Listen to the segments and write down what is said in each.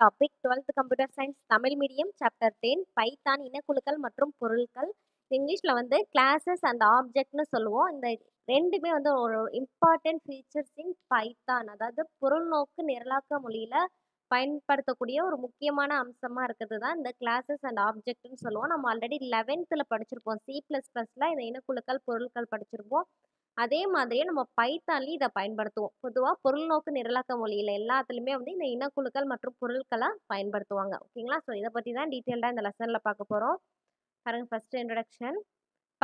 topic twelfth computer science Tamil medium chapter ten Python இனக்குழுக்கள் மற்றும் பொருட்கள் இங்கிலீஷில் வந்து கிளாஸஸ் அண்ட் ஆப்ஜெக்ட்னு சொல்லுவோம் இந்த ரெண்டுமே வந்து ஒரு இம்பார்ட்டன்ட் ஃபீச்சர்ஸ் இன் பைத்தான் அதாவது பொருள் நோக்கு நிரலாக்க மொழியில் பயன்படுத்தக்கூடிய ஒரு முக்கியமான அம்சமாக இருக்கிறது தான் இந்த கிளாஸஸ் அண்ட் ஆப்ஜெக்ட்னு சொல்லுவோம் நம்ம ஆல்ரெடி லெவன்த்தில் படிச்சிருப்போம் சி ப்ளஸ் ப்ளஸில் இந்த இனக்குழுக்கள் பொருட்கள் படிச்சிருப்போம் அதே மாதிரியே நம்ம பைத்தான்லேயும் இதை பயன்படுத்துவோம் பொதுவாக பொருள் நோக்கு நிரலாக்க மொழியில் எல்லாத்துலேயுமே வந்து இந்த இனக்குழுக்கள் மற்றும் பொருட்களை பயன்படுத்துவாங்க ஓகேங்களா ஸோ இதை பற்றி தான் டீட்டெயில்டாக இந்த லெசனில் பார்க்க போகிறோம் பாருங்க ஃபர்ஸ்ட் இன்ட்ரடக்ஷன்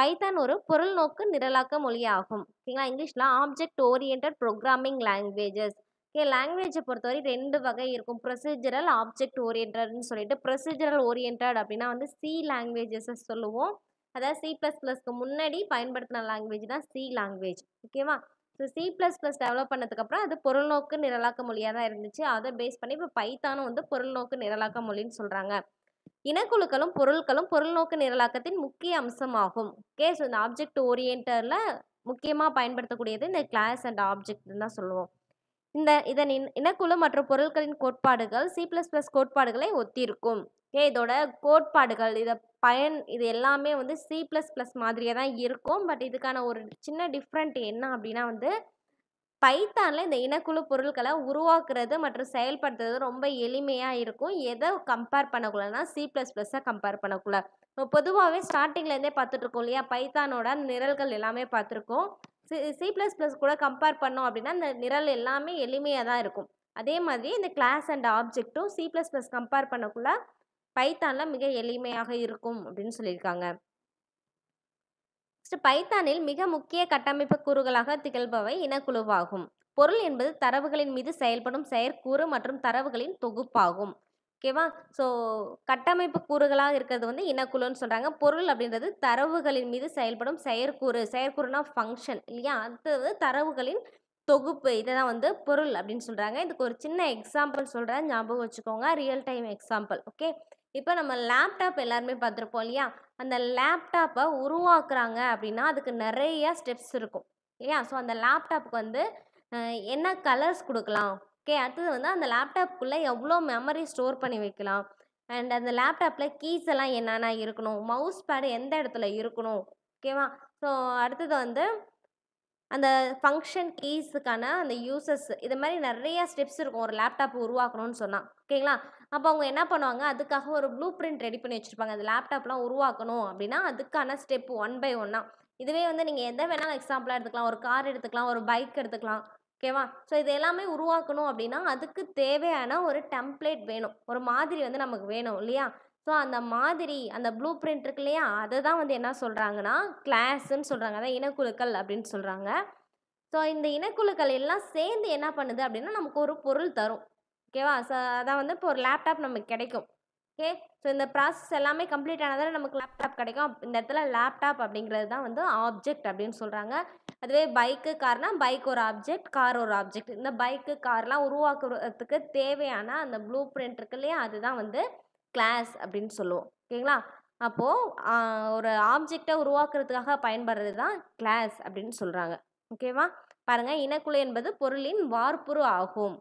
பைத்தான் ஒரு பொருள் நோக்கு நிரலாக்க மொழி ஆகும் ஓகேங்களா இங்கிலீஷில் object orient programming languages okay லாங்குவேஜை பொறுத்தவரை ரெண்டு வகை இருக்கும் ப்ரொசீஜரல் ஆப்ஜெக்ட் ஓரியன்ட்னு சொல்லிட்டு ப்ரொசீஜரல் ஓரியன்ட் அப்படின்னா வந்து சி லாங்குவேஜஸை சொல்லுவோம் அதாவது சி ப்ளஸ் ப்ளஸ்க்கு முன்னாடி பயன்படுத்தின லாங்குவேஜ் தான் சி லாங்குவேஜ் ஓகேவா so C plus plus develop பண்ணதுக்கப்புறம் அது பொருள்நோக்கு நிரலாக்க மொழியாக தான் இருந்துச்சு அதை பேஸ் பண்ணி இப்போ பைத்தானும் வந்து பொருள்நோக்கு நிரலாக்க மொழின்னு சொல்கிறாங்க இனக்குழுக்களும் பொருட்களும் பொருள்நோக்கு நிரலாக்கத்தின் முக்கிய அம்சமாகும் ஓகே ஸோ இந்த ஆப்ஜெக்ட் ஓரியன்டரில் முக்கியமாக பயன்படுத்தக்கூடியது இந்த கிளாஸ் அண்ட் ஆப்ஜெக்ட்னு தான் சொல்லுவோம் இந்த இதன் இனக்குழு மற்றும் பொருட்களின் கோட்பாடுகள் சி ப்ளஸ் ப்ளஸ் கோட்பாடுகளை ஒத்திருக்கும் ஏன் இதோட கோட்பாடுகள் இதை பயன் இது எல்லாமே வந்து சி ப்ளஸ் ப்ளஸ் மாதிரியே தான் இருக்கும் பட் இதுக்கான ஒரு சின்ன டிஃப்ரெண்ட் என்ன அப்படின்னா வந்து பைத்தானில் இந்த இனக்குழு பொருட்களை உருவாக்குறது மற்றும் செயல்படுத்துறது ரொம்ப எளிமையாக இருக்கும் எதை கம்பேர் பண்ணக்குள்ளனா சி ப்ளஸ் ப்ளஸ்ஸை கம்பேர் பண்ணக்குள்ள பொதுவாகவே ஸ்டார்டிங்லேருந்தே பார்த்துட்ருக்கோம் இல்லையா பைத்தானோட நிரல்கள் எல்லாமே பார்த்துருக்கோம் சி சி ப்ளஸ் ப்ளஸ் கூட கம்பேர் பண்ணோம் அப்படின்னா இந்த நிரல் எல்லாமே எளிமையாக தான் இருக்கும் அதே மாதிரி இந்த கிளாஸ் அண்ட் ஆப்ஜெக்ட்டும் சி ப்ளஸ் ப்ளஸ் கம்பேர் பண்ணக்குள்ள பைத்தானில் மிக எளிமையாக இருக்கும் அப்படின்னு சொல்லியிருக்காங்க பைத்தானில் மிக முக்கிய கட்டமைப்பு கூறுகளாக திகழ்பவை இனக்குழுவாகும் பொருள் என்பது தரவுகளின் மீது செயல்படும் செயற்கூறு மற்றும் தரவுகளின் தொகுப்பாகும் ஓகேவா ஸோ கட்டமைப்பு கூறுகளாக இருக்கிறது வந்து இனக்குழுன்னு சொல்கிறாங்க பொருள் அப்படின்றது தரவுகளின் மீது செயல்படும் செயற்கூறு செயற்கூறுனா ஃபங்க்ஷன் இல்லையா அடுத்தது தரவுகளின் தொகுப்பு இதை தான் வந்து பொருள் அப்படின்னு சொல்கிறாங்க இதுக்கு ஒரு சின்ன எக்ஸாம்பிள் சொல்கிறேன் ஞாபகம் வச்சுக்கோங்க ரியல் டைம் எக்ஸாம்பிள் ஓகே இப்போ நம்ம லேப்டாப் எல்லாருமே பார்த்துருப்போம் இல்லையா அந்த லேப்டாப்பை உருவாக்குறாங்க அப்படின்னா அதுக்கு நிறைய ஸ்டெப்ஸ் இருக்கும் இல்லையா ஸோ அந்த லேப்டாப்புக்கு வந்து என்ன கலர்ஸ் கொடுக்கலாம் ஓகே அடுத்தது வந்து அந்த லேப்டாப்புக்குள்ளே எவ்வளோ மெமரி ஸ்டோர் பண்ணி வைக்கலாம் அண்ட் அந்த லேப்டாப்பில் கீஸ் எல்லாம் என்னென்ன இருக்கணும் மவுஸ் பேடு எந்த இடத்துல இருக்கணும் ஓகேவா ஸோ அடுத்தது வந்து அந்த ஃபங்க்ஷன் கீஸுக்கான அந்த யூசஸ் இது மாதிரி நிறைய ஸ்டெப்ஸ் இருக்கும் ஒரு லேப்டாப் உருவாக்கணும்னு சொன்னால் ஓகேங்களா அப்போ அவங்க என்ன பண்ணுவாங்க அதுக்காக ஒரு ப்ளூ பிரிண்ட் ரெடி பண்ணி வச்சுருப்பாங்க அந்த லேப்டாப்லாம் உருவாக்கணும் அப்படின்னா அதுக்கான ஸ்டெப் ஒன் பை ஒன்னாக இதுவே வந்து நீங்கள் எதை வேணாலும் எக்ஸாம்பிளாக எடுத்துக்கலாம் ஒரு கார் எடுத்துக்கலாம் ஒரு பைக் எடுத்துக்கலாம் ஓகேவா ஸோ இது எல்லாமே உருவாக்கணும் அப்படின்னா அதுக்கு தேவையான ஒரு டெம்ப்ளேட் வேணும் ஒரு மாதிரி வந்து நமக்கு வேணும் இல்லையா ஸோ அந்த மாதிரி அந்த ப்ளூ பிரிண்ட் இருக்கு இல்லையா அதை தான் வந்து என்ன சொல்கிறாங்கன்னா கிளாஸ்ன்னு சொல்கிறாங்க அதான் இனக்குழுக்கள் அப்படின்னு சொல்கிறாங்க ஸோ இந்த இனக்குழுக்கள் எல்லாம் சேர்ந்து என்ன பண்ணுது அப்படின்னா நமக்கு ஒரு பொருள் தரும் ஓகேவா ஸோ அதான் வந்து இப்போ ஒரு லேப்டாப் நமக்கு கிடைக்கும் ஓகே ஸோ இந்த ப்ராசஸ் எல்லாமே கம்ப்ளீட் ஆனதால் நமக்கு லேப்டாப் கிடைக்கும் இந்த இடத்துல லேப்டாப் அப்படிங்கிறது தான் வந்து ஆப்ஜெக்ட் அப்படின்னு சொல்கிறாங்க அதுவே பைக்கு கார்னால் பைக் ஒரு ஆப்ஜெக்ட் கார் ஒரு ஆப்ஜெக்ட் இந்த பைக்கு கார்லாம் உருவாக்குறதுக்கு தேவையான அந்த ப்ளூ பிரிண்ட் இருக்கு இல்லையா அதுதான் வந்து கிளாஸ் அப்படின்னு சொல்லுவோம் ஓகேங்களா அப்போது ஒரு ஆப்ஜெக்டை உருவாக்குறதுக்காக பயன்படுறது தான் கிளாஸ் அப்படின்னு சொல்கிறாங்க ஓகேவா பாருங்கள் இனக்குழு என்பது பொருளின் வார்ப்புரு ஆகும்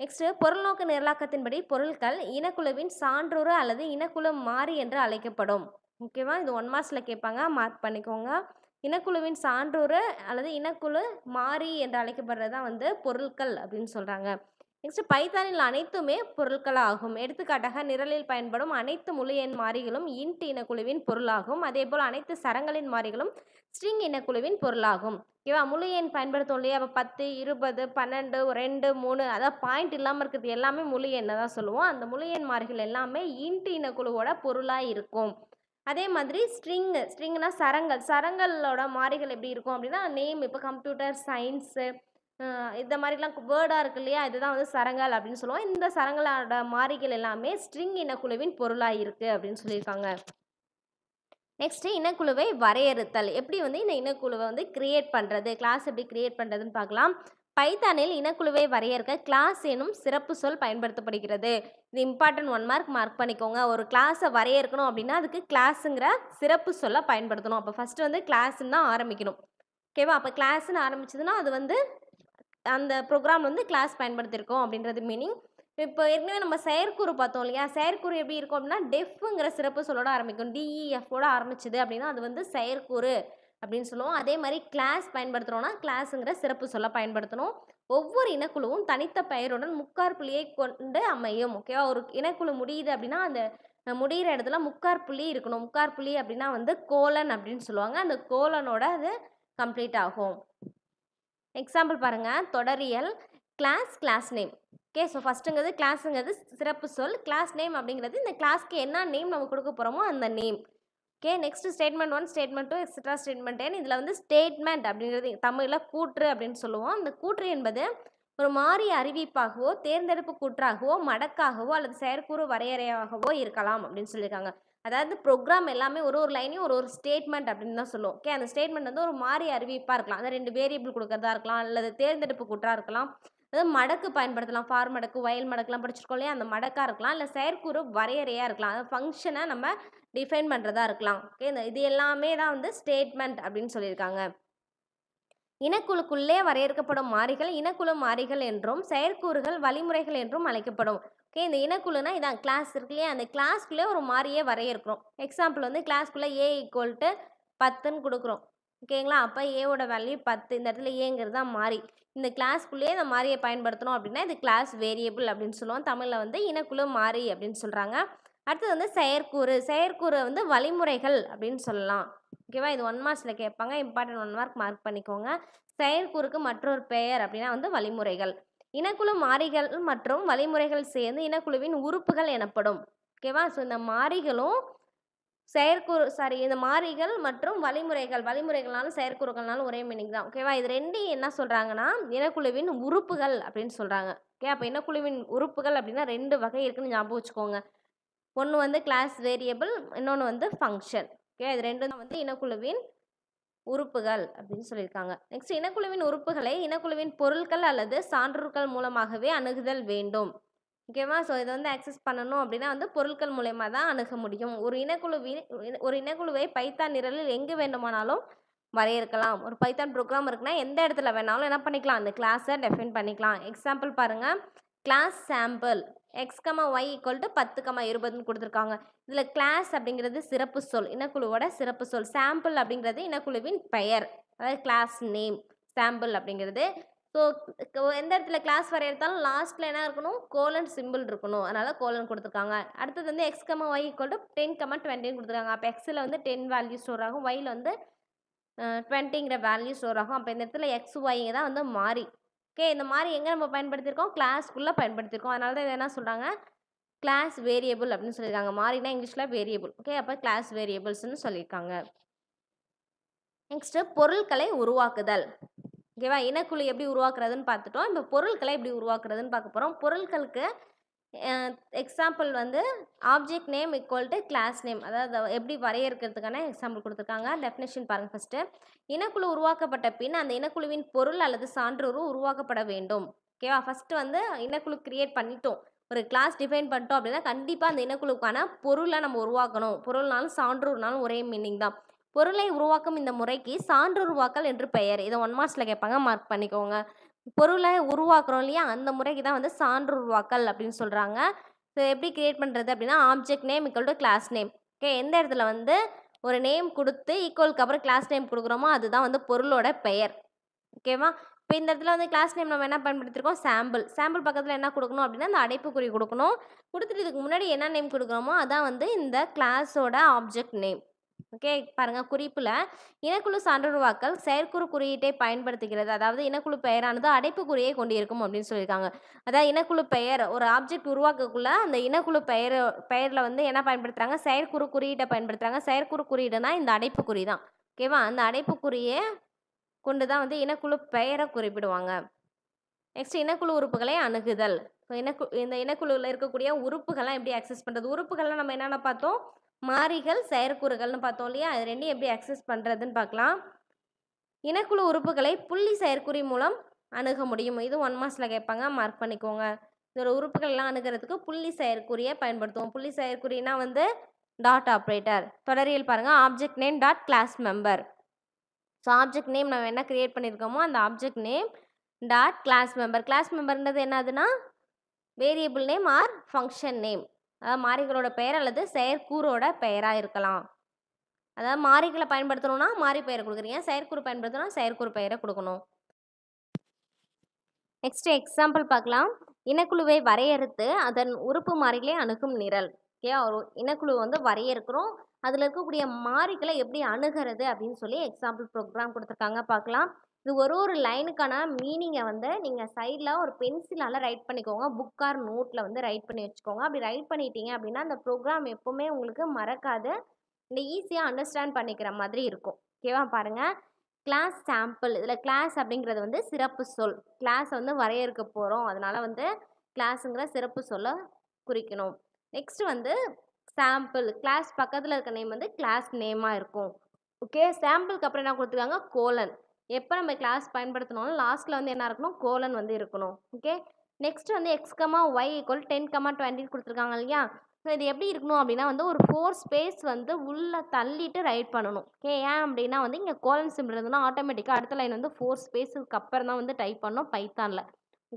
நெக்ஸ்ட்டு பொருள் நோக்க நிரலாக்கத்தின்படி பொருட்கள் இனக்குழுவின் சான்றோறு அல்லது இனக்குழு மாறி என்று அழைக்கப்படும் ஓகேவா இது ஒன் மார்க்ஸில் கேட்பாங்க மார்க் பண்ணிக்கோங்க இனக்குழுவின் சான்றோறு அல்லது இனக்குழு மாறி என்று அழைக்கப்படுறது தான் வந்து பொருட்கள் அப்படின்னு சொல்கிறாங்க நெக்ஸ்ட் பைத்தானில் அனைத்துமே பொருட்களாகும் எடுத்துக்காட்டாக நிரலில் பயன்படும் அனைத்து முழு எண் மாறிகளும் இன்ட் இனக்குழுவின் பொருளாகும் போல் அனைத்து சரங்களின் மாறிகளும் ஸ்ட்ரிங் இனக்குழுவின் பொருளாகும் இவா முழு எண் பயன்படுத்தும் இல்லையா அப்போ பத்து இருபது பன்னெண்டு ரெண்டு மூணு அதாவது பாயிண்ட் இல்லாமல் இருக்கிறது எல்லாமே முழு எண்ணை தான் சொல்லுவோம் அந்த முழு எண் மாறிகள் எல்லாமே இன்ட் இனக்குழுவோட பொருளாக இருக்கும் அதே மாதிரி ஸ்ட்ரிங்கு ஸ்ட்ரிங்னா சரங்கள் சரங்களோட மாறிகள் எப்படி இருக்கும் அப்படின்னா நேம் இப்போ கம்ப்யூட்டர் சயின்ஸு இந்த மாதிரிலாம் வேர்டாக இருக்கு இல்லையா இதுதான் வந்து சரங்கல் அப்படின்னு சொல்லுவோம் இந்த சரங்கலோட மாறிகள் எல்லாமே ஸ்ட்ரிங் இனக்குழுவின் பொருளாக இருக்குது அப்படின்னு சொல்லியிருக்காங்க நெக்ஸ்ட்டு இனக்குழுவை வரையறுத்தல் எப்படி வந்து இந்த இனக்குழுவை வந்து கிரியேட் பண்ணுறது கிளாஸ் எப்படி கிரியேட் பண்ணுறதுன்னு பார்க்கலாம் பைத்தானில் இனக்குழுவை வரையறுக்க கிளாஸ் எனும் சிறப்பு சொல் பயன்படுத்தப்படுகிறது இது இம்பார்ட்டன்ட் ஒன் மார்க் மார்க் பண்ணிக்கோங்க ஒரு கிளாஸை வரையறுக்கணும் அப்படின்னா அதுக்கு கிளாஸுங்கிற சிறப்பு சொல்ல பயன்படுத்தணும் அப்போ ஃபஸ்ட்டு வந்து கிளாஸ்ன்னு தான் ஆரம்பிக்கணும் ஓகேவா அப்போ கிளாஸ்ன்னு ஆரம்பிச்சதுன்னா அது வந்து அந்த ப்ரோக்ராம் வந்து கிளாஸ் பயன்படுத்தியிருக்கோம் அப்படின்றது மீனிங் இப்போ ஏற்கனவே நம்ம செயற்குறு பார்த்தோம் இல்லையா செயற்குறு எப்படி இருக்கும் அப்படின்னா டெஃப்ங்கிற சிறப்பு சொல்லோட ஆரம்பிக்கும் டிஇஎஃப்போட e ஆரம்பிச்சது அப்படின்னா அது வந்து செயற்குறு அப்படின்னு சொல்லுவோம் அதே மாதிரி கிளாஸ் பயன்படுத்துகிறோம்னா கிளாஸுங்கிற சிறப்பு சொல்ல பயன்படுத்தணும் ஒவ்வொரு இனக்குழுவும் தனித்த பெயருடன் முக்கார் புள்ளியை கொண்டு அமையும் ஓகேவா ஒரு இனக்குழு முடியுது அப்படின்னா அந்த முடிகிற இடத்துல முக்கார் புள்ளி இருக்கணும் முக்கார் புள்ளி அப்படின்னா வந்து கோலன் அப்படின்னு சொல்லுவாங்க அந்த கோலனோட அது கம்ப்ளீட் ஆகும் எக்ஸாம்பிள் பாருங்கள் தொடரியல் class class name okay so ஃபஸ்ட்டுங்கிறது கிளாஸுங்கிறது சிறப்பு சொல் கிளாஸ் நேம் அப்படிங்கிறது இந்த கிளாஸ்க்கு என்ன நேம் நம்ம கொடுக்க போகிறோமோ அந்த name okay next statement one statement two extra statement ten இதில் வந்து ஸ்டேட்மெண்ட் அப்படிங்கிறது தமிழில் கூற்று அப்படின்னு சொல்லுவோம் அந்த கூற்று என்பது ஒரு மாறி அறிவிப்பாகவோ தேர்ந்தெடுப்பு கூற்றாகவோ மடக்காகவோ அல்லது செயற்கூறு வரையறையாகவோ இருக்கலாம் அப்படின்னு சொல்லியிருக்காங்க அதாவது ப்ரோக்ராம் எல்லாமே ஒரு ஒரு லைனையும் ஒரு ஒரு ஸ்டேட்மெண்ட் அப்படின்னு தான் சொல்லுவோம் ஓகே அந்த ஸ்டேட்மெண்ட் வந்து ஒரு மாறி அறிவிப்பாக இருக்கலாம் அந்த ரெண்டு வேரியபிள் கொடுக்கறதா இருக்கலாம் அல்லது தேர்ந்தெடுப்பு கூட்டாக இருக்கலாம் அதாவது மடக்கு பயன்படுத்தலாம் ஃபார் மடக்கு வயல் மடக்குலாம் படிச்சிருக்கோம் இல்லையா அந்த மடக்காக இருக்கலாம் இல்லை செயற்கூறு வரையறையாக இருக்கலாம் அந்த ஃபங்க்ஷனை நம்ம டிஃபைன் பண்ணுறதா இருக்கலாம் ஓகே இந்த இது எல்லாமே தான் வந்து ஸ்டேட்மெண்ட் அப்படின்னு சொல்லியிருக்காங்க இனக்குழுக்குள்ளே வரையறுக்கப்படும் மாறிகள் இனக்குழு மாறிகள் என்றும் செயற்கூறுகள் வழிமுறைகள் என்றும் அழைக்கப்படும் ஓகே இந்த இனக்குழுனா இதான் கிளாஸ் இருக்கு இல்லையா அந்த கிளாஸ்க்குள்ளே ஒரு மாதிரியே வரையறுக்கிறோம் எக்ஸாம்பிள் வந்து கிளாஸ்க்குள்ளே ஏ ஈக்குவல் டு பத்துன்னு கொடுக்குறோம் ஓகேங்களா அப்போ ஏவோட வேல்யூ பத்து இந்த இடத்துல ஏங்கிறது தான் மாறி இந்த கிளாஸ்க்குள்ளேயே இந்த மாறியை பயன்படுத்தணும் அப்படின்னா இது கிளாஸ் வேரியபிள் அப்படின்னு சொல்லுவோம் தமிழில் வந்து இனக்குழு மாறி அப்படின்னு சொல்கிறாங்க அடுத்தது வந்து செயற்கூறு செயற்கூறு வந்து வழிமுறைகள் அப்படின்னு சொல்லலாம் ஓகேவா இது ஒன் மார்க்ஸில் கேட்பாங்க இம்பார்ட்டன்ட் ஒன் மார்க் மார்க் பண்ணிக்கோங்க செயற்கூறுக்கு மற்றொரு பெயர் அப்படின்னா வந்து வழிமுறைகள் இனக்குழு மாறிகள் மற்றும் வழிமுறைகள் சேர்ந்து இனக்குழுவின் உறுப்புகள் எனப்படும் ஓகேவா ஸோ இந்த மாறிகளும் செயற்குறு சாரி இந்த மாறிகள் மற்றும் வழிமுறைகள் வழிமுறைகள்னாலும் செயற்குறுகள்னாலும் ஒரே மீனிங் தான் ஓகேவா இது ரெண்டையும் என்ன சொல்கிறாங்கன்னா இனக்குழுவின் உறுப்புகள் அப்படின்னு சொல்கிறாங்க ஓகே அப்போ இனக்குழுவின் உறுப்புகள் அப்படின்னா ரெண்டு வகை இருக்குன்னு ஞாபகம் வச்சுக்கோங்க ஒன்று வந்து கிளாஸ் வேரியபிள் இன்னொன்று வந்து ஃபங்க்ஷன் ஓகே இது ரெண்டும் வந்து இனக்குழுவின் உறுப்புகள் அப்படின்னு சொல்லியிருக்காங்க நெக்ஸ்ட் இனக்குழுவின் உறுப்புகளை இனக்குழுவின் பொருட்கள் அல்லது சான்றுகள் மூலமாகவே அணுகுதல் வேண்டும் ஓகேவா ஸோ இதை வந்து ஆக்சஸ் பண்ணணும் அப்படின்னா வந்து பொருட்கள் மூலயமா தான் அணுக முடியும் ஒரு இனக்குழுவின் ஒரு இனக்குழுவை பைத்தான் நிரலில் எங்கே வேண்டுமானாலும் வரையறுக்கலாம் ஒரு பைத்தான் ப்ரோக்ராம் இருக்குன்னா எந்த இடத்துல வேணாலும் என்ன பண்ணிக்கலாம் அந்த கிளாஸை டெஃபைன் பண்ணிக்கலாம் எக்ஸாம்பிள் பாருங்கள் class sample x comma y equal to பத்து கமா இருபதுன்னு கொடுத்துருக்காங்க இதில் கிளாஸ் அப்படிங்கிறது சிறப்பு சொல் இனக்குழுவோட சிறப்பு சொல் சாம்பிள் அப்படிங்கிறது இனக்குழுவின் பெயர் அதாவது கிளாஸ் நேம் சாம்பிள் அப்படிங்கிறது ஸோ எந்த இடத்துல கிளாஸ் வரையறதாலும் லாஸ்ட்டில் என்ன இருக்கணும் கோலன் சிம்பிள் இருக்கணும் அதனால் கோலன் கொடுத்துருக்காங்க அடுத்தது வந்து x comma y equal to ten comma டுவெண்ட்டின்னு கொடுத்துருக்காங்க அப்போ எக்ஸில் வந்து டென் வேல்யூ ஸ்டோர் ஆகும் ஒயில் வந்து டுவெண்ட்டிங்கிற வேல்யூ ஸ்டோர் ஆகும் அப்போ இந்த இடத்துல எக்ஸ் ஒய்ங்க தான் வந்து மாறி ஓகே இந்த மாதிரி எங்கே நம்ம பயன்படுத்தியிருக்கோம் கிளாஸ்க்குள்ளே பயன்படுத்தியிருக்கோம் அதனால தான் என்ன சொல்கிறாங்க கிளாஸ் வேரியபிள் அப்படின்னு சொல்லியிருக்காங்க மாறினா இங்கிலீஷில் வேரியபிள் ஓகே அப்போ கிளாஸ் வேரியபிள்ஸ்னு சொல்லியிருக்காங்க நெக்ஸ்ட்டு பொருட்களை உருவாக்குதல் ஓகேவா இனக்குழு எப்படி உருவாக்குறதுன்னு பார்த்துட்டோம் இப்போ பொருட்களை எப்படி உருவாக்குறதுன்னு பார்க்க போகிறோம் பொருட்களுக்கு எக்ஸாம்பிள் வந்து object name equal to class name அதாவது எப்படி வரையறுக்கிறதுக்கான எக்ஸாம்பிள் கொடுத்துருக்காங்க டெஃபினேஷன் பாருங்கள் ஃபஸ்ட்டு இனக்குழு உருவாக்கப்பட்ட பின் அந்த இனக்குழுவின் பொருள் அல்லது சான்றுரு உருவாக்கப்பட வேண்டும் ஓகேவா ஃபஸ்ட்டு வந்து இனக்குழு க்ரியேட் பண்ணிட்டோம் ஒரு கிளாஸ் டிஃபைன் பண்ணிட்டோம் அப்படின்னா கண்டிப்பாக அந்த இனக்குழுக்கான பொருளை நம்ம உருவாக்கணும் பொருள்னாலும் சான்றோர்னாலும் ஒரே மீனிங் தான் பொருளை உருவாக்கும் இந்த முறைக்கு சான்று உருவாக்கல் என்று பெயர் இதை ஒன் மார்க்ஸில் கேட்பாங்க மார்க் பண்ணிக்கோங்க பொருளை உருவாக்குறோம் இல்லையா அந்த முறைக்கு தான் வந்து சான்று உருவாக்கல் அப்படின்னு சொல்கிறாங்க ஸோ எப்படி கிரியேட் பண்ணுறது அப்படின்னா object name equal to class name okay எந்த இடத்துல வந்து ஒரு நேம் கொடுத்து ஈக்குவலுக்கு அப்புறம் கிளாஸ் நேம் கொடுக்குறோமோ அதுதான் வந்து பொருளோட பெயர் ஓகேவா இப்போ இந்த இடத்துல வந்து கிளாஸ் நேம் நம்ம என்ன பயன்படுத்திருக்கோம் சாம்பிள் சாம்பிள் பக்கத்தில் என்ன கொடுக்கணும் அப்படின்னா அந்த அடைப்புக்குறி கொடுக்கணும் கொடுத்துட்டு இதுக்கு முன்னாடி என்ன நேம் கொடுக்குறோமோ அதான் வந்து இந்த கிளாஸோட ஆப்ஜெக்ட் நேம் ஓகே பாருங்கள் குறிப்பில் இனக்குழு சான்றுருவாக்கள் செயற்குறு குறியீட்டை பயன்படுத்துகிறது அதாவது இனக்குழு பெயரானது அடைப்பு குறியை கொண்டிருக்கும் அப்படின்னு சொல்லியிருக்காங்க அதாவது இனக்குழு பெயர் ஒரு ஆப்ஜெக்ட் உருவாக்கக்குள்ள அந்த இனக்குழு பெயர் பெயரில் வந்து என்ன பயன்படுத்துகிறாங்க செயற்குறு குறியீட்டை பயன்படுத்துகிறாங்க செயற்குறு குறியீடுனா இந்த அடைப்பு குறி தான் ஓகேவா அந்த அடைப்பு குறியை கொண்டு தான் வந்து இனக்குழு பெயரை குறிப்பிடுவாங்க நெக்ஸ்ட் இனக்குழு உறுப்புகளை அணுகுதல் இனக்கு இந்த இனக்குழுவில் இருக்கக்கூடிய உறுப்புகள்லாம் எப்படி ஆக்சஸ் பண்ணுறது உறுப்புகள்லாம் நம்ம என்னென்ன பார்த்தோம் மாறிகள் செயற்கூறுகள்னு பார்த்தோம் இல்லையா அது ரெண்டையும் எப்படி அக்சஸ் பண்ணுறதுன்னு பார்க்கலாம் இனக்குழு உறுப்புகளை புள்ளி செயற்குறி மூலம் அணுக முடியும் இது ஒன் மாதத்தில் கேட்பாங்க மார்க் பண்ணிக்கோங்க இதோட உறுப்புகள்லாம் அணுகிறதுக்கு புள்ளி செயற்குறியை பயன்படுத்துவோம் புள்ளி செயற்குறினா வந்து டாட் ஆப்ரேட்டர் தொடரியல் பாருங்கள் object name dot class member so object name நம்ம என்ன க்ரியேட் பண்ணியிருக்கோமோ அந்த object name dot class member class மெம்பர்ன்றது என்னதுன்னா variable name or function name அதாவது மாரிகளோட பெயர் அல்லது செயற்கூறோட பெயராக இருக்கலாம் அதாவது மாரிகளை பயன்படுத்தணும்னா மாறி பெயரை கொடுக்குறீங்க செயற்கூறு பயன்படுத்தணும்னா செயற்கூறு பெயரை கொடுக்கணும் நெக்ஸ்ட் எக்ஸாம்பிள் பார்க்கலாம் இனக்குழுவை வரையறுத்து அதன் உறுப்பு மாறிகளை அணுகும் நிரல் ஓகே ஒரு இனக்குழு வந்து வரையறுக்கிறோம் அதில் இருக்கக்கூடிய மாறிகளை எப்படி அணுகிறது அப்படின்னு சொல்லி எக்ஸாம்பிள் ப்ரோக்ராம் கொடுத்துருக்காங்க பார்க்கலாம் இது ஒரு ஒரு லைனுக்கான மீனிங்கை வந்து நீங்கள் சைடில் ஒரு பென்சிலால் ரைட் பண்ணிக்கோங்க புக் ஆர் நோட்டில் வந்து ரைட் பண்ணி வச்சுக்கோங்க அப்படி ரைட் பண்ணிட்டீங்க அப்படின்னா அந்த ப்ரோக்ராம் எப்போவுமே உங்களுக்கு மறக்காது இந்த ஈஸியாக அண்டர்ஸ்டாண்ட் பண்ணிக்கிற மாதிரி இருக்கும் ஓகேவா பாருங்கள் கிளாஸ் சாம்பிள் இதில் கிளாஸ் அப்படிங்கிறது வந்து சிறப்பு சொல் கிளாஸை வந்து வரையறுக்க போகிறோம் அதனால் வந்து கிளாஸுங்கிற சிறப்பு சொல்ல குறிக்கணும் நெக்ஸ்ட் வந்து சாம்பிள் கிளாஸ் பக்கத்தில் இருக்க நேம் வந்து கிளாஸ் நேமாக இருக்கும் ஓகே சாம்பிளுக்கு அப்புறம் என்ன கொடுத்துருக்காங்க கோலன் எப்போ நம்ம கிளாஸ் பயன்படுத்தணும் லாஸ்ட்டில் வந்து என்ன இருக்கணும் கோலன் வந்து இருக்கணும் ஓகே நெக்ஸ்ட் வந்து x comma y equal ten comma twenty கொடுத்துருக்காங்க இல்லையா ஸோ இது எப்படி இருக்கணும் அப்படின்னா வந்து ஒரு ஃபோர் ஸ்பேஸ் வந்து உள்ளே தள்ளிட்டு ரைட் பண்ணணும் ஓகே ஏன் அப்படின்னா வந்து இங்கே கோலன் சிம்பிள் இருந்ததுன்னா ஆட்டோமேட்டிக்காக அடுத்த லைன் வந்து ஃபோர் ஸ்பேஸுக்கு அப்புறம் தான் வந்து டைப் பண்ணணும் பைத்தானில்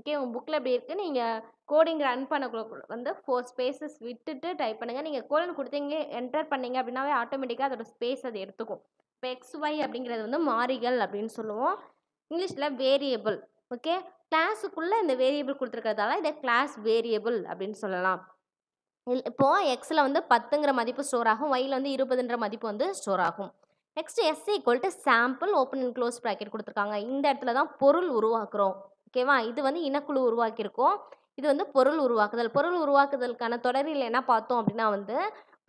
ஓகே உங்கள் புக்கில் எப்படி இருக்குது நீங்கள் கோடிங் ரன் பண்ண வந்து ஃபோர் ஸ்பேஸஸ் விட்டுட்டு டைப் பண்ணுங்கள் நீங்கள் கோலன் கொடுத்தீங்க என்டர் பண்ணீங்க அப்படின்னாவே ஆட்டோமேட்டிக்காக அதோட ஸ்பேஸ் அது எடுத்துக்கும் இப்போ எக்ஸ் ஒய் அப்படிங்கிறது வந்து மாறிகள் அப்படின்னு சொல்லுவோம் இங்கிலீஷில் வேரியபிள் ஓகே கிளாஸுக்குள்ளே இந்த வேரியபிள் கொடுத்துருக்கிறதால இதை கிளாஸ் வேரியபிள் அப்படின்னு சொல்லலாம் இப்போது எக்ஸில் வந்து பத்துங்கிற மதிப்பு ஸ்டோர் ஆகும் ஒயில் வந்து இருபதுன்ற மதிப்பு வந்து ஸ்டோர் ஆகும் next s equal to sample open and close bracket கொடுத்துருக்காங்க இந்த இடத்துல தான் பொருள் உருவாக்குறோம் ஓகேவா இது வந்து இனக்குழு உருவாக்கியிருக்கோம் இது வந்து பொருள் உருவாக்குதல் பொருள் உருவாக்குதலுக்கான தொடரில் என்ன பார்த்தோம் அப்படின்னா வந்து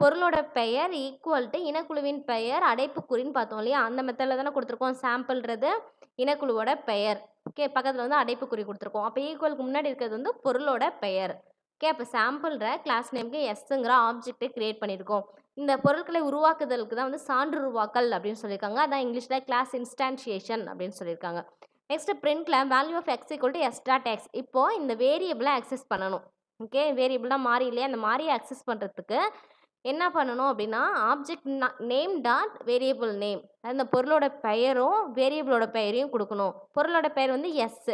பொருளோட பெயர் ஈக்குவல் டு இனக்குழுவின் பெயர் அடைப்புக்குறின்னு பார்த்தோம் இல்லையா அந்த மெத்தடில் தானே கொடுத்துருக்கோம் சாம்பிள்ன்றது இனக்குழுவோட பெயர் ஓகே பக்கத்தில் வந்து அடைப்புக்குறி கொடுத்துருக்கோம் அப்போ ஈக்குவலுக்கு முன்னாடி இருக்கிறது வந்து பொருளோட பெயர் ஓகே அப்போ சாம்பிள்ற கிளாஸ் நேம்க்கு எஸ்ஸுங்கிற ஆப்ஜெக்டை க்ரியேட் பண்ணியிருக்கோம் இந்த பொருட்களை உருவாக்குதலுக்கு தான் வந்து சான்று உருவாக்கல் அப்படின்னு சொல்லியிருக்காங்க அதான் இங்கிலீஷில் கிளாஸ் இன்ஸ்டான்ஷியேஷன் அப்படின்னு சொல்லியிருக்காங்க நெக்ஸ்ட் பிரிண்ட்டில் value of x equal to extra tax இப்போது இந்த வேரியபிளை ஆக்சஸ் பண்ணணும் ஓகே வேரியபிளாக மாறி இல்லையா அந்த மாறியை ஆக்சஸ் பண்ணுறதுக்கு என்ன பண்ணணும் அப்படின்னா object name dot variable name அந்த பொருளோட பெயரும் வேரியபிளோட பெயரையும் கொடுக்கணும் பொருளோட பெயர் வந்து எஸ்ஸு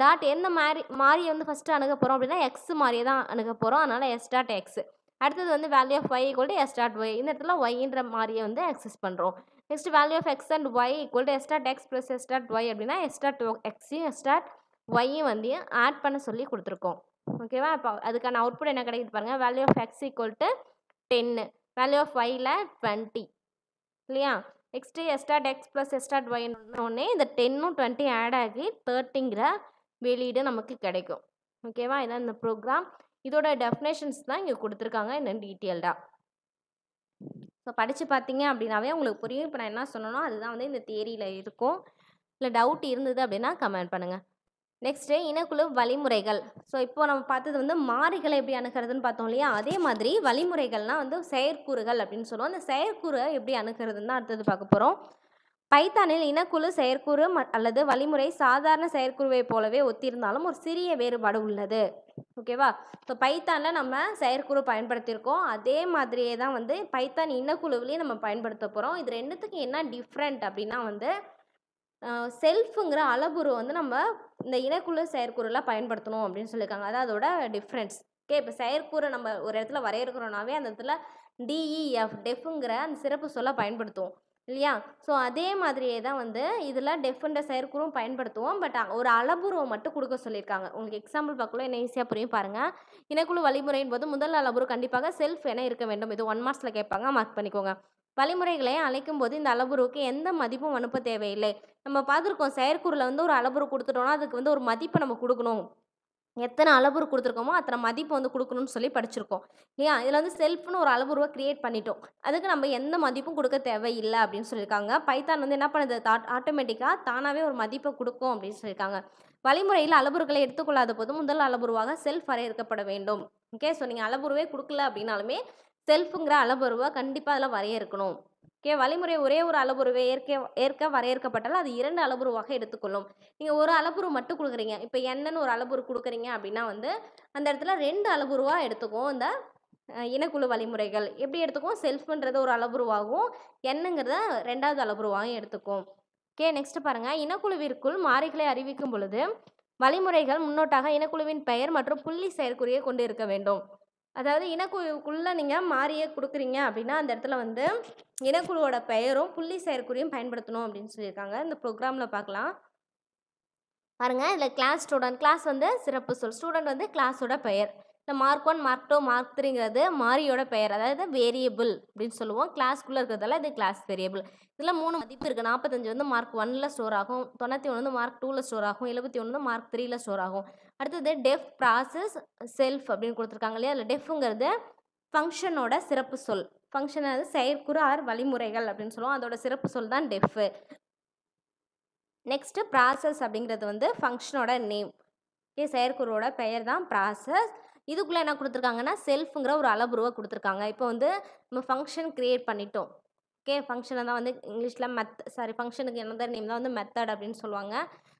டாட் எந்த மாதிரி மாறி வந்து ஃபஸ்ட்டு அணுக போகிறோம் அப்படின்னா எக்ஸ் மாதிரியே தான் அணுக போகிறோம் அதனால் எஸ் டாட் எக்ஸ் அடுத்தது வந்து value of y equal to s dot y இந்த இடத்துல ஒய்ன்ற மாதிரியே வந்து ஆக்சஸ் பண்ணுறோம் next value of x and y equal to s dot x plus s dot y அப்படின்னா எஸ் டாட் எக்ஸையும் எஸ் டாட் ஒய்யும் வந்து ஆட் பண்ண சொல்லி கொடுத்துருக்கோம் ஓகேவா இப்போ அதுக்கான அவுட்புட் என்ன கிடைக்குது பாருங்கள் value of x equal to டென்னு வேல்யூ ஆஃப் ஒயில் டுவெண்ட்டி இல்லையா next s dot x plus s dot ஒய்னோடனே இந்த டென்னும் டுவெண்ட்டி ஆட் ஆகி தேர்ட்டிங்கிற வெளியீடு நமக்கு கிடைக்கும் ஓகேவா இதான் இந்த ப்ரோக்ராம் இதோட டெஃபினேஷன்ஸ் தான் இங்கே கொடுத்துருக்காங்க இன்னும் டீட்டெயில்டாக ஸோ படித்து பார்த்தீங்க அப்படின்னாவே உங்களுக்கு புரியும் இப்போ நான் என்ன சொன்னனோ அதுதான் வந்து இந்த தேரியில் இருக்கும் இல்லை டவுட் இருந்தது அப்படின்னா கமெண்ட் பண்ணுங்கள் நெக்ஸ்ட்டு இனக்குழு வழிமுறைகள் ஸோ இப்போது நம்ம பார்த்தது வந்து மாறிகளை எப்படி அணுகிறதுன்னு பார்த்தோம் இல்லையா அதே மாதிரி வழிமுறைகள்னால் வந்து செயற்கூறுகள் அப்படின்னு சொல்லுவோம் அந்த செயற்கூறை எப்படி அணுகிறதுன்னு தான் அடுத்தது பார்க்க போகிறோம் பைத்தானில் இனக்குழு செயற்கூறு அல்லது வழிமுறை சாதாரண செயற்குழுவை போலவே ஒத்திருந்தாலும் ஒரு சிறிய வேறுபாடு உள்ளது ஓகேவா ஸோ பைத்தானில் நம்ம செயற்குழு பயன்படுத்தியிருக்கோம் அதே மாதிரியே தான் வந்து பைத்தான் இனக்குழுவிலையும் நம்ம பயன்படுத்த போகிறோம் இது ரெண்டுத்துக்கு என்ன டிஃப்ரெண்ட் அப்படின்னா வந்து செல்ஃபுங்கிற அளபுரு வந்து நம்ம இந்த இனக்குழு செயற்குறில் பயன்படுத்தணும் அப்படின்னு சொல்லியிருக்காங்க அதான் அதோட டிஃப்ரென்ஸ் ஓகே இப்போ செயற்கூரை நம்ம ஒரு இடத்துல வரையறுக்கிறோனாவே அந்த இடத்துல டிஇஎஃப் டெஃப்ங்கிற e அந்த சிறப்பு சொல்ல பயன்படுத்துவோம் இல்லையா ஸோ அதே மாதிரியே தான் வந்து இதில் டெஃப்ன்ற செயற்குறும் பயன்படுத்துவோம் பட் ஒரு அளபுருவை மட்டும் கொடுக்க சொல்லியிருக்காங்க உங்களுக்கு எக்ஸாம்பிள் பார்க்கல என்ன ஈஸியாக புரியும் பாருங்கள் இனக்குழு வழிமுறையின் போது முதல் அளபுரு கண்டிப்பாக செல்ஃப் என இருக்க வேண்டும் இது ஒன் மார்க்ஸில் கேட்பாங்க மார்க் பண்ணிக்கோங்க வழிமுறைகளை அழைக்கும் போது இந்த அளவுருவுக்கு எந்த மதிப்பும் அனுப்ப தேவையில்லை நம்ம பார்த்துருக்கோம் செயற்கூறில் வந்து ஒரு அளவுரு கொடுத்துட்டோம்னா அதுக்கு வந்து ஒரு மதிப்பை நம்ம கொடுக்கணும் எத்தனை அளவுரு கொடுத்துருக்கோமோ அத்தனை மதிப்பு வந்து கொடுக்கணும்னு சொல்லி படிச்சிருக்கோம் இல்லையா இதில் வந்து செல்ஃப்னு ஒரு அளவுருவாக க்ரியேட் பண்ணிட்டோம் அதுக்கு நம்ம எந்த மதிப்பும் கொடுக்க தேவையில்லை அப்படின்னு சொல்லியிருக்காங்க பைத்தான் வந்து என்ன பண்ணுது ஆட்டோமேட்டிக்காக தானாகவே ஒரு மதிப்பை கொடுக்கும் அப்படின்னு சொல்லியிருக்காங்க வழிமுறையில் அளவுருக்களை எடுத்துக்கொள்ளாத போது முதல் அளவுருவாக செல்ஃப் வரையறுக்கப்பட வேண்டும் ஓகே ஸோ நீங்கள் அளவுருவே கொடுக்கல அப்படின்னாலுமே செல்ஃபுங்கிற அளபுருவை கண்டிப்பாக அதில் வரையறுக்கணும் ஓகே வழிமுறை ஒரே ஒரு அளபுருவை ஏற்க ஏற்க வரையறுக்கப்பட்டாலும் அது இரண்டு அளபுருவாக எடுத்துக்கொள்ளும் நீங்கள் ஒரு அளபுரு மட்டும் கொடுக்குறீங்க இப்போ என்னன்னு ஒரு அளபுரு கொடுக்குறீங்க அப்படின்னா வந்து அந்த இடத்துல ரெண்டு அளபுருவாக எடுத்துக்கும் இந்த இனக்குழு வழிமுறைகள் எப்படி எடுத்துக்கும் செல்ஃப்ன்றது ஒரு அளபுருவாகவும் என்னங்கிறத ரெண்டாவது அளபுருவாகவும் எடுத்துக்கும் ஓகே நெக்ஸ்ட் பாருங்கள் இனக்குழுவிற்குள் மாறிகளை அறிவிக்கும் பொழுது வழிமுறைகள் முன்னோட்டாக இனக்குழுவின் பெயர் மற்றும் புள்ளி செயற்குறியை கொண்டு இருக்க வேண்டும் அதாவது இனக்குழுக்குள்ள நீங்கள் மாறியே கொடுக்குறீங்க அப்படின்னா அந்த இடத்துல வந்து இனக்குழுவோட பெயரும் புள்ளி செயற்குறியும் பயன்படுத்தணும் அப்படின்னு சொல்லியிருக்காங்க இந்த ப்ரோக்ராமில் பார்க்கலாம் பாருங்கள் இதில் கிளாஸ் ஸ்டூடெண்ட் கிளாஸ் வந்து சிறப்பு சொல் ஸ்டூடெண்ட் வந்து கிளாஸோட பெயர் இந்த mark one mark two mark த்ரீங்கிறது மாரியோட பெயர் அதாவது வேரியபிள் அப்படின்னு சொல்லுவோம் கிளாஸ்க்குள்ளே இருக்கிறதால இது கிளாஸ் வேரியபிள் இதில் மூணு மதிப்பு இருக்குது நாற்பத்தஞ்சு வந்து மார்க் ஒன்னில் ஸ்டோர் ஆகும் தொண்ணூற்றி ஒன்று வந்து மார்க் டூவில் ஸ்டோர் ஆகும் எழுபத்தி ஒன்று வந்து மார்க் த்ரீயில் ஸ்டோர் ஆகும் அடுத்தது டெஃப் ப்ராசஸ் செல்ஃப் அப்படின்னு கொடுத்துருக்காங்க இல்லையா அதில் டெஃப்ங்கிறது ஃபங்க்ஷனோட சிறப்பு சொல் ஃபங்க்ஷன் அதாவது செயற்குறு ஆர் வழிமுறைகள் அப்படின்னு சொல்லுவோம் அதோட சிறப்பு சொல் தான் டெஃப் நெக்ஸ்ட்டு ப்ராசஸ் அப்படிங்கிறது வந்து ஃபங்க்ஷனோட நேம் செயற்குறோட பெயர் தான் ப்ராசஸ் இதுக்குள்ளே என்ன கொடுத்துருக்காங்கன்னா செல்ஃபுங்கிற ஒரு அளபுருவை கொடுத்துருக்காங்க இப்போ வந்து நம்ம ஃபங்க்ஷன் க்ரியேட் பண்ணிட்டோம் ஓகே ஃபங்க்ஷனை தான் வந்து இங்கிலீஷில் மெத் சாரி ஃபங்க்ஷனுக்கு எந்த நேம் தான் வந்து மெத்தட் அப்படின்னு சொல்லுவாங்க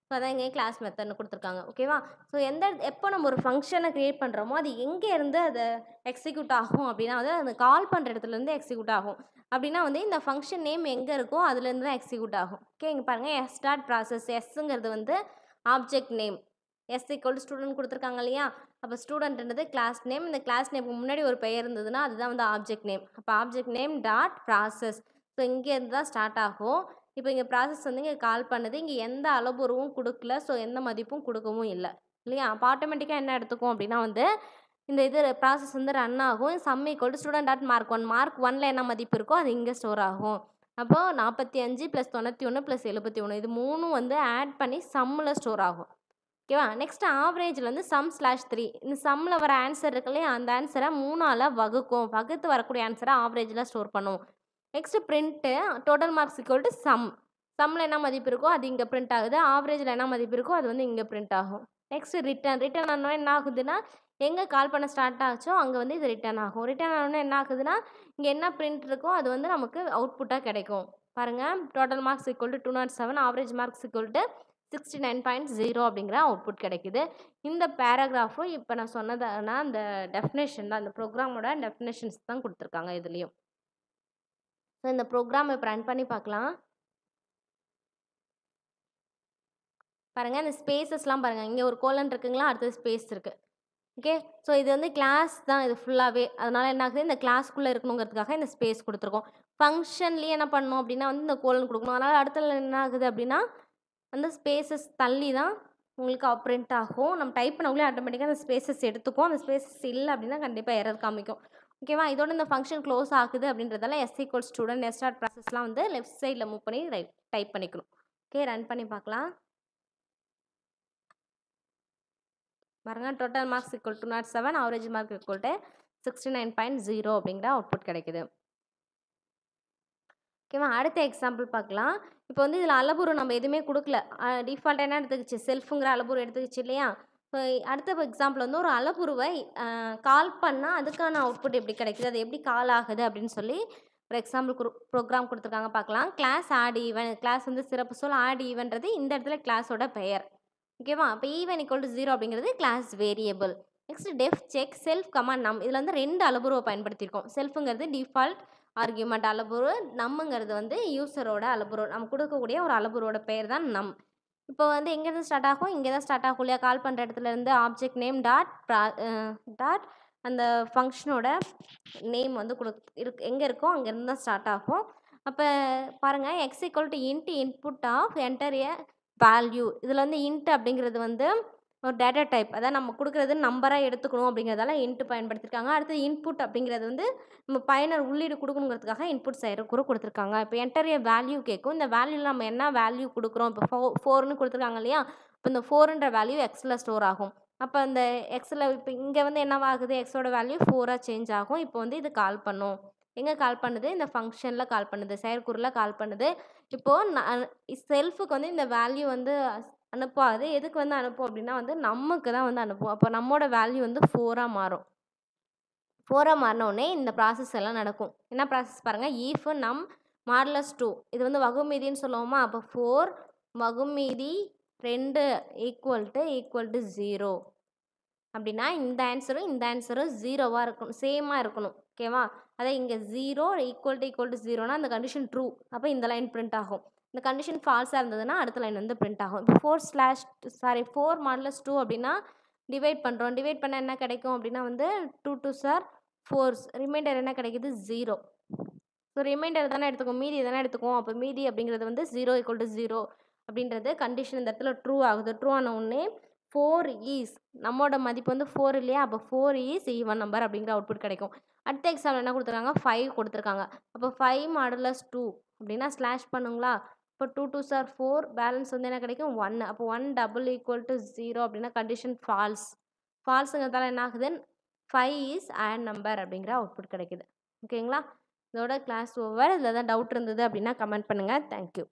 ஸோ அதான் இங்கே கிளாஸ் மெத்தட்னு கொடுத்துருக்காங்க ஓகேவா ஸோ எந்த எப்போ நம்ம ஒரு ஃபங்க்ஷனை க்ரியேட் பண்ணுறோமோ அது எங்கேருந்து அது எக்ஸிக்யூட் ஆகும் அப்படின்னா வந்து அந்த கால் பண்ணுற இடத்துலேருந்து எக்ஸிக்யூட் ஆகும் அப்படின்னா வந்து இந்த ஃபங்க்ஷன் நேம் எங்கே இருக்கோ அதுலேருந்து தான் எக்ஸிக்யூட் ஆகும் ஓகே இங்கே பாருங்கள் எஸ் ஸ்டார்ட் ப்ராசஸ் எஸ்ஸுங்கிறது வந்து object name s equal student கொடுத்துருக்காங்க இல்லையா அப்போ ஸ்டூடெண்ட்ன்றது கிளாஸ் நேம் இந்த கிளாஸ் நேமுக்கு முன்னாடி ஒரு பெயர் இருந்ததுன்னா அதுதான் வந்து ஆப்ஜெக்ட் நேம் அப்போ object name dot process so இங்கேருந்து தான் ஸ்டார்ட் ஆகும் இப்போ இங்கே ப்ராசஸ் வந்து இங்கே கால் பண்ணது இங்கே எந்த அளவுருவும் கொடுக்கல ஸோ எந்த மதிப்பும் கொடுக்கவும் இல்லை இல்லையா அப்போ ஆட்டோமேட்டிக்காக என்ன எடுத்துக்கும் அப்படின்னா வந்து இந்த இது ப்ராசஸ் வந்து ரன் ஆகும் sum equal student dot mark one mark ஒனில் என்ன மதிப்பு இருக்கோ அது இங்கே ஸ்டோர் ஆகும் அப்போது நாற்பத்தி அஞ்சு ப்ளஸ் தொண்ணூற்றி ஒன்று ப்ளஸ் எழுபத்தி ஒன்று இது மூணும் வந்து ஆட் பண்ணி சம்மில் ஸ்டோர் ஆகும் ஓகேவா நெக்ஸ்ட் ஆவரேஜில் வந்து சம் ஸ்லாஷ் த்ரீ இந்த சம்மில் வர ஆன்சர் இருக்கு இல்லையா அந்த ஆன்சரை மூணால் வகுக்கும் வகுத்து வரக்கூடிய ஆன்சரை ஆவரேஜில் ஸ்டோர் பண்ணுவோம் next print total marks equal to sum சம்மில் என்ன மதிப்பு இருக்கோ அது இங்கே பிரிண்ட் ஆகுது ஆவரேஜில் என்ன மதிப்பு இருக்கோ அது வந்து இங்கே பிரிண்ட் ஆகும் நெக்ஸ்ட் ரிட்டர்ன் ரிட்டர்ன் ஆனால் என்ன ஆகுதுன்னா எங்கே கால் பண்ண ஸ்டார்ட் ஆச்சோ அங்கே வந்து இது ரிட்டர்ன் ஆகும் ரிட்டர்ன் ஆனால் என்ன ஆகுதுன்னா இங்கே என்ன பிரிண்ட் இருக்கோ அது வந்து நமக்கு அவுட்புட்டாக கிடைக்கும் பாருங்கள் total marks equal to two not seven average marks equal to sixty nine point zero அப்படிங்கிற அவுட்புட் கிடைக்குது இந்த பேராகிராஃபும் இப்போ நான் சொன்னதுன்னா அந்த டெஃபினேஷன் தான் அந்த ப்ரோக்ராமோட டெஃபினேஷன்ஸ் தான் கொடுத்துருக்காங்க இதுலேயும் ஸோ இந்த ப்ரோக்ராம் இப்போ ரன் பண்ணி பார்க்கலாம் பாருங்கள் இந்த ஸ்பேஸஸ்லாம் பாருங்கள் இங்கே ஒரு கோலன் இருக்குங்களா அடுத்தது ஸ்பேஸ் இருக்குது ஓகே ஸோ இது வந்து கிளாஸ் தான் இது ஃபுல்லாகவே அதனால் என்ன ஆகுது இந்த கிளாஸ்க்குள்ளே இருக்கணுங்கிறதுக்காக இந்த ஸ்பேஸ் கொடுத்துருக்கோம் ஃபங்க்ஷன்லேயே என்ன பண்ணணும் அப்படின்னா வந்து இந்த கோலன் கொடுக்கணும் அதனால் அடுத்தது என்ன ஆகுது அப்படின்னா அந்த ஸ்பேசஸ் தள்ளி தான் உங்களுக்கு ஆப்ரண்ட் ஆகும் நம்ம டைப் பண்ணக்குள்ளே ஆட்டோமேட்டிக்காக அந்த ஸ்பேசஸ் எடுத்துக்கும் அந்த ஸ்பேசஸ் இல்லை அப்படின்னா கண்டிப்பாக எரர் காமிக்கும் ஓகேவா இதோட இந்த ஃபங்க்ஷன் க்ளோஸ் ஆகுது அப்படின்றதெல்லாம் அப்படின்றதால எஸ்இக்வல் ஸ்டூடெண்ட் எஸ்டார்ட் ப்ராசஸ்லாம் வந்து லெஃப்ட் சைடில் மூவ் பண்ணி ரைட் டைப் பண்ணிக்கணும் ஓகே ரன் பண்ணி பார்க்கலாம் பாருங்க total marks equal two not seven average mark equal sixty nine point zero அப்படிங்கிற அவுட்புட் கிடைக்குது ஓகேவா அடுத்த எக்ஸாம்பிள் பார்க்கலாம் இப்போ வந்து இதில் அலபுரம் நம்ம எதுவுமே கொடுக்கல டிஃபால்ட்டாக என்ன எடுத்துக்கிச்சு செல்ஃபுங்கிற அலபுரம் எடுத்துக்கிச்சு இல்லையா இப்போ அடுத்த எக்ஸாம்பிள் வந்து ஒரு அலபுருவை கால் பண்ணால் அதுக்கான அவுட்புட் எப்படி கிடைக்குது அது எப்படி கால் ஆகுது அப்படின்னு சொல்லி ஒரு எக்ஸாம்பிள் ப்ரோக்ராம் கொடுத்துருக்காங்க பார்க்கலாம் கிளாஸ் ஆட் ஈவன் கிளாஸ் வந்து சிறப்பு சொல் ஆட் ஈவன்றது இந்த இடத்துல கிளாஸோட பெயர் ஓகேவா இப்போ ஈவன் இக்குவல் டு ஜீரோ அப்படிங்கிறது class variable next def check self command நம் இதில் வந்து ரெண்டு அலபுருவை பயன்படுத்தியிருக்கோம் செல்ஃபுங்கிறது டிஃபால்ட் ஆர்கியூமெண்ட் அளபுரு நம்முங்கிறது வந்து யூசரோட அளபுரு நம்ம கொடுக்கக்கூடிய ஒரு அளபுரோட பேர் தான் நம் இப்போ வந்து எங்கேருந்து ஸ்டார்ட் ஆகும் இங்கே தான் ஸ்டார்ட் ஆகும் இல்லையா கால் பண்ணுற இடத்துலேருந்து ஆப்ஜெக்ட் நேம் டாட் ப்ரா டாட் அந்த ஃபங்க்ஷனோட நேம் வந்து கொடு இருக் எங்கே இருக்கோ அங்கேருந்து தான் ஸ்டார்ட் ஆகும் அப்போ பாருங்கள் x equal to int input of enter a value இதில் வந்து இன்ட் அப்படிங்கிறது வந்து ஒரு டேட்டா டைப் அதாவது நம்ம கொடுக்குறது நம்பராக எடுத்துக்கணும் அப்படிங்கிறதால இன்ட்டு பயன்படுத்தியிருக்காங்க அடுத்து இன்புட் அப்படிங்கிறது வந்து நம்ம பயனர் உள்ளீடு கொடுக்கணுங்கிறதுக்காக இன்புட் செய்கிற கூட கொடுத்துருக்காங்க இப்போ என்டரிய வேல்யூ கேட்கும் இந்த வேல்யூவில் நம்ம என்ன வேல்யூ கொடுக்குறோம் இப்போ ஃபோ ஃபோர்னு கொடுத்துருக்காங்க இல்லையா இப்போ இந்த ஃபோருன்ற வேல்யூ எக்ஸில் ஸ்டோர் ஆகும் அப்போ அந்த எக்ஸில் இப்போ இங்கே வந்து என்னவாகுது எக்ஸோட வேல்யூ ஃபோராக சேஞ்ச் ஆகும் இப்போ வந்து இது கால் பண்ணும் எங்கே கால் பண்ணுது இந்த ஃபங்க்ஷனில் கால் பண்ணுது செயற்கூறில் கால் பண்ணுது இப்போது நான் செல்ஃபுக்கு வந்து இந்த வேல்யூ வந்து அனுப்பாது அது எதுக்கு வந்து அனுப்புவோம் அப்படின்னா வந்து நமக்கு தான் வந்து அனுப்புவோம் அப்போ நம்மளோட வேல்யூ வந்து ஃபோராக மாறும் ஃபோராக மாறினோடனே இந்த ப்ராசஸ் எல்லாம் நடக்கும் என்ன ப்ராசஸ் பாருங்கள் ஈஃப் நம் மார்லஸ் டூ இது வந்து வகுமீதின்னு சொல்லுவோமா அப்போ ஃபோர் வகுமீதி ரெண்டு equal to equal to zero அப்படின்னா இந்த ஆன்சரும் இந்த ஆன்சரும் ஜீரோவாக இருக்கணும் சேமாக இருக்கணும் ஓகேவா அதை இங்கே zero equal to equal to ஜீரோனா அந்த கண்டிஷன் ட்ரூ அப்போ இந்த லைன் பிரிண்ட் ஆகும் இந்த கண்டிஷன் ஃபால்ஸாக இருந்ததுன்னா அடுத்த லைன் வந்து பிரிண்ட் ஆகும் இப்போ four slash sorry four modulus two அப்படின்னா டிவைட் பண்ணுறோம் டிவைட் பண்ணால் என்ன கிடைக்கும் அப்படின்னா வந்து two two are fours remainder என்ன கிடைக்கிது ஜீரோ ஸோ ரிமைண்டர் தானே எடுத்துக்கோம் மீதி தானே எடுத்துக்கோம் அப்போ மீதி அப்படிங்கிறது வந்து ஜீரோ ஈக்குவல் டு ஜீரோ அப்படின்றது கண்டிஷன் இந்த இடத்துல ட்ரூ ஆகுது ட்ரூ ஆன உடனே ஃபோர் ஈஸ் நம்மளோட மதிப்பு வந்து ஃபோர் இல்லையா அப்போ ஃபோர் ஈஸ் ஈவன் நம்பர் அப்படிங்கிற அவுட்புட் கிடைக்கும் அடுத்த எக்ஸாம்பிள் என்ன கொடுத்துருக்காங்க ஃபைவ் கொடுத்துருக்காங்க அப்போ ஃபைவ் மாடலஸ் டூ அப்படின்னா ஸ்லாஷ் பண்ணுங்களா இப்போ two two are four balance வந்து என்ன கிடைக்கும் ஒன் அப்போ one double equal to zero அப்படின்னா கண்டிஷன் ஃபால்ஸ் ஃபால்ஸுங்கிறதால என்ன ஆகுதுன்னு ஃபைவ் இஸ் ஆன் நம்பர் அப்படிங்கிற அவுட்புட் கிடைக்குது ஓகேங்களா இதோட கிளாஸ் ஓவர் இதில் தான் டவுட் இருந்தது அப்படின்னா கமெண்ட் பண்ணுங்கள் தேங்க்யூ